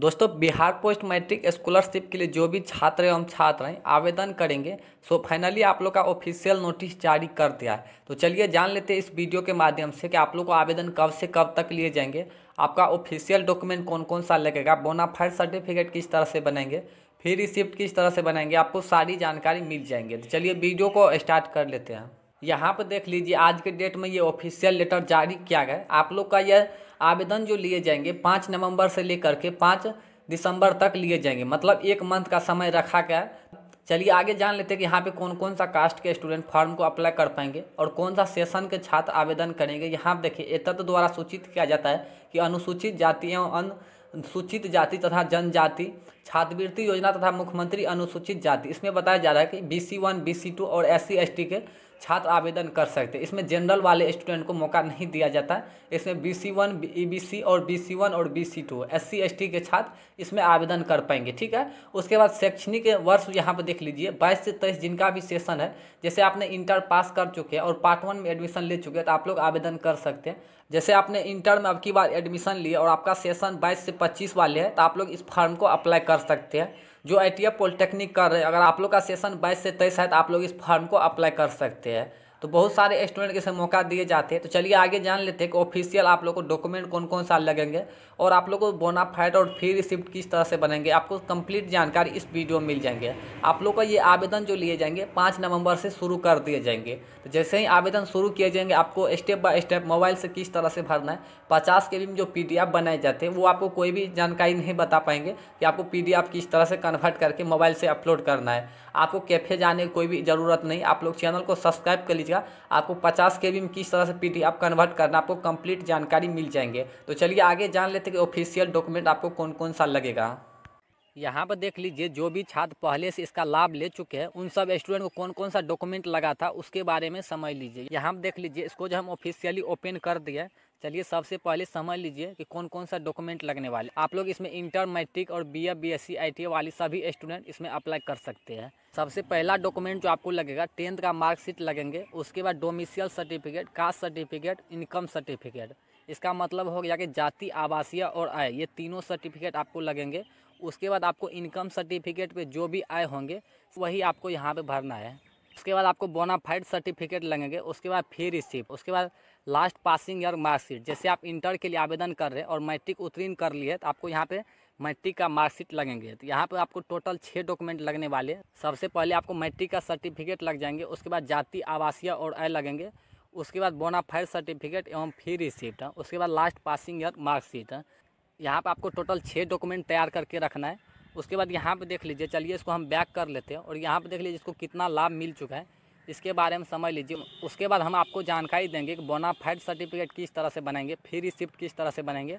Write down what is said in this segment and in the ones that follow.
दोस्तों Bihar post matric scholarship के लिए जो भी छात्र एवं छात्राएं आवेदन करेंगे सो फाइनली आप लोग का ऑफिशियल नोटिस जारी कर दिया है तो चलिए जान लेते हैं इस वीडियो के माध्यम से कि आप लोग को आवेदन कब से कब तक लिए जाएंगे आपका ऑफिशियल डॉक्यूमेंट कौन कौन सा लगेगा बोनाफाइड सर्टिफिकेट किस तरह से बनाएंगे फिर रिसिप्ट किस तरह से बनाएंगे आपको सारी जानकारी मिल जाएंगे तो चलिए वीडियो को स्टार्ट कर लेते हैं यहाँ पर देख लीजिए आज के डेट में ये ऑफिशियल लेटर जारी किया गया आप लोग का यह आवेदन जो लिए जाएंगे पाँच नवंबर से लेकर के पाँच दिसंबर तक लिए जाएंगे मतलब एक मंथ का समय रखा गया चलिए आगे जान लेते हैं कि यहाँ पे कौन कौन सा कास्ट के स्टूडेंट फॉर्म को अप्लाई कर पाएंगे और कौन सा सेशन के छात्र आवेदन करेंगे यहाँ देखिए एतत्व द्वारा सूचित किया जाता है कि अनुसूचित जाति एवं अनुसूचित जाति तथा जनजाति छात्रवृत्ति योजना तथा मुख्यमंत्री अनुसूचित जाति इसमें बताया जा रहा है कि B C one B C two और एस सी एस टी के छात्र आवेदन कर सकते हैं इसमें जनरल वाले स्टूडेंट को मौका नहीं दिया जाता इसमें B C one E B C और बी सी वन और B C two S C S T के छात्र इसमें आवेदन कर पाएंगे ठीक है उसके बाद शैक्षणिक वर्ष यहाँ पर देख लीजिए बाईस से तेईस जिनका भी सेशन है जैसे आपने इंटर पास कर चुके हैं और पार्ट वन में एडमिशन ले चुके हैं तो आप लोग आवेदन कर सकते हैं जैसे आपने इंटर में अब की बार एडमिशन लिया और आपका सेशन बाईस से पच्चीस वाले है तो आप लोग इस फॉर्म को अप्लाई कर सकते हैं जो आई टी पॉलिटेक्निक कर रहे अगर आप लोग का सेशन बाईस से तेईस है तो आप लोग इस फॉर्म को अप्लाई कर सकते हैं तो बहुत सारे स्टूडेंट के मौका दिए जाते हैं तो चलिए आगे जान लेते हैं कि ऑफिशियल आप लोग को डॉक्यूमेंट कौन कौन सा लगेंगे और आप लोग को बोनाफाइड और फी रिसिप्ट किस तरह से बनेंगे आपको कंप्लीट जानकारी इस वीडियो में मिल जाएंगे आप लोग का ये आवेदन जो लिए जाएंगे पाँच नवंबर से शुरू कर दिए जाएंगे तो जैसे ही आवेदन शुरू किए जाएंगे आपको स्टेप बाय स्टेप मोबाइल से किस तरह से भरना है पचास के भी जो पी बनाए जाते हैं वो आपको कोई भी जानकारी नहीं बता पाएंगे कि आपको पी किस तरह से कन्वर्ट करके मोबाइल से अपलोड करना है आपको कैफे जाने की कोई भी ज़रूरत नहीं आप लोग चैनल को सब्सक्राइब कर लीजिए लीजिएगा आपको पचास के में किस तरह से पी कन्वर्ट करना आपको कंप्लीट जानकारी मिल जाएंगे तो चलिए आगे जान लेते कि ऑफिशियल डॉक्यूमेंट आपको कौन कौन सा लगेगा यहाँ पर देख लीजिए जो भी छात्र पहले से इसका लाभ ले चुके हैं उन सब स्टूडेंट को कौन कौन सा डॉक्यूमेंट लगा था उसके बारे में समझ लीजिए यहाँ पर देख लीजिए इसको जो हम ऑफिशियली ओपन कर दिए चलिए सबसे पहले समझ लीजिए कि कौन कौन सा डॉक्यूमेंट लगने वाले आप लोग इसमें इंटर मैट्रिक और B A B S C I T वाली सभी स्टूडेंट इसमें अप्लाई कर सकते हैं सबसे पहला डॉक्यूमेंट जो आपको लगेगा टेंथ का मार्कशीट लगेंगे उसके बाद domicile certificate caste certificate income certificate इसका मतलब हो गया कि जाति आवासीय और आय ये तीनों सर्टिफिकेट आपको लगेंगे उसके बाद आपको इनकम सर्टिफिकेट पे जो भी आय होंगे वही आपको यहाँ पे भरना है उसके बाद आपको बोनाफाइड सर्टिफिकेट लगेंगे उसके बाद फी रिसिप्ट उसके बाद लास्ट पासिंग ईयर मार्कशीट जैसे आप इंटर के लिए आवेदन कर रहे हैं और मैट्रिक उत्तीर्ण कर लिए तो आपको यहाँ पे मैट्रिक का मार्कशीट लगेंगे तो यहाँ पर आपको टोटल छः डॉक्यूमेंट लगने वाले सबसे पहले आपको मैट्रिक का सर्टिफिकेट लग जाएंगे उसके बाद जाति आवासीय और आय लगेंगे उसके बाद बोनाफाइड सर्टिफिकेट एवं फी रिसिप्ट उसके बाद लास्ट पासिंग ईयर मार्कशीट यहाँ पर आपको टोटल छः डॉक्यूमेंट तैयार करके रखना है उसके बाद यहाँ पे देख लीजिए चलिए इसको हम बैक कर लेते हैं और यहाँ पे देख लीजिए इसको कितना लाभ मिल चुका है इसके बारे में समझ लीजिए उसके बाद हम आपको जानकारी देंगे कि बोनाफाइड सर्टिफिकेट किस तरह से बनाएंगे फ्री रिसिप्ट किस तरह से बनाएंगे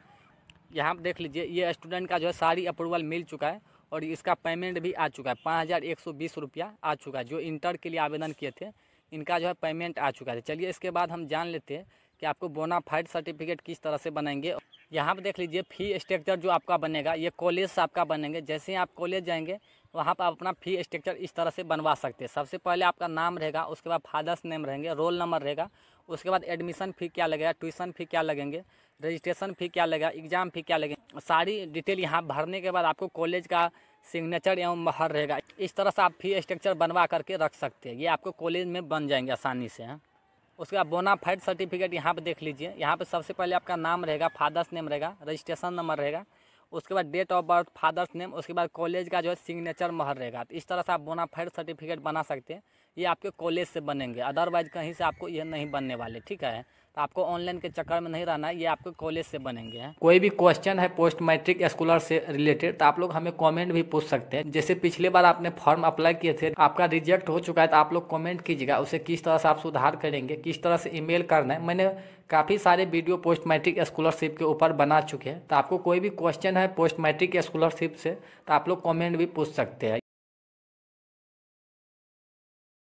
यहाँ पर देख लीजिए ये स्टूडेंट का जो है सारी अप्रूवल मिल चुका है और इसका पेमेंट भी आ चुका है पाँच हज़ार एक सौ बीस रुपया आ चुका है जो इंटर के लिए आवेदन किए थे इनका जो है पेमेंट आ चुका है चलिए इसके बाद हम जान लेते हैं कि आपको बोनाफाइड सर्टिफिकेट किस तरह से बनाएंगे यहाँ पर देख लीजिए फ़ी स्ट्रक्चर जो आपका बनेगा ये कॉलेज से आपका बनेंगे जैसे ही आप कॉलेज जाएंगे वहाँ पर आप अपना फ़ी स्ट्रक्चर इस तरह से बनवा सकते हैं सबसे पहले आपका नाम रहेगा उसके बाद फादर्स नेम रहेंगे रोल नंबर रहेगा उसके बाद एडमिशन फ़ी क्या लगेगा ट्यूशन फ़ी क्या लगेंगे रजिस्ट्रेशन फ़ी क्या लगेगा एग्ज़ाम फ़ी क्या लगेगा सारी डिटेल यहाँ भरने के बाद आपको कॉलेज का सिग्नेचर एवं महर रहेगा इस तरह से आप फ़ी स्ट्रक्चर बनवा करके रख सकते हैं ये आपको कॉलेज में बन जाएंगे आसानी से हैं हाँ। उसके बाद बोनाफाइड सर्टिफिकेट यहाँ पे देख लीजिए यहाँ पे सबसे पहले आपका नाम रहेगा फादर्स नेम रहेगा रजिस्ट्रेशन नंबर रहेगा उसके बाद date of birth father's name उसके बाद कॉलेज का जो है सिग्नेचर महर रहेगा तो इस तरह से आप बोनाफाइड सर्टिफिकेट बना सकते हैं ये आपके कॉलेज से बनेंगे अदरवाइज कहीं से आपको ये नहीं बनने वाले ठीक है तो आपको ऑनलाइन के चक्कर में नहीं रहना है ये आपके कॉलेज से बनेंगे कोई भी क्वेश्चन है पोस्ट मैट्रिक स्कॉलर से रिलेटेड तो आप लोग हमें कॉमेंट भी पूछ सकते हैं जैसे पिछले बार आपने फॉर्म अप्लाई किए थे आपका रिजेक्ट हो चुका है तो आप लोग कॉमेंट कीजिएगा उसे किस तरह से आप सुधार करेंगे किस तरह से ईमेल करना है मैंने काफ़ी सारे वीडियो पोस्ट मैट्रिक स्कॉलरशिप के ऊपर बना चुके हैं तो आपको कोई भी क्वेश्चन है पोस्ट मैट्रिक स्कॉलरशिप से तो आप लोग कमेंट भी पूछ सकते हैं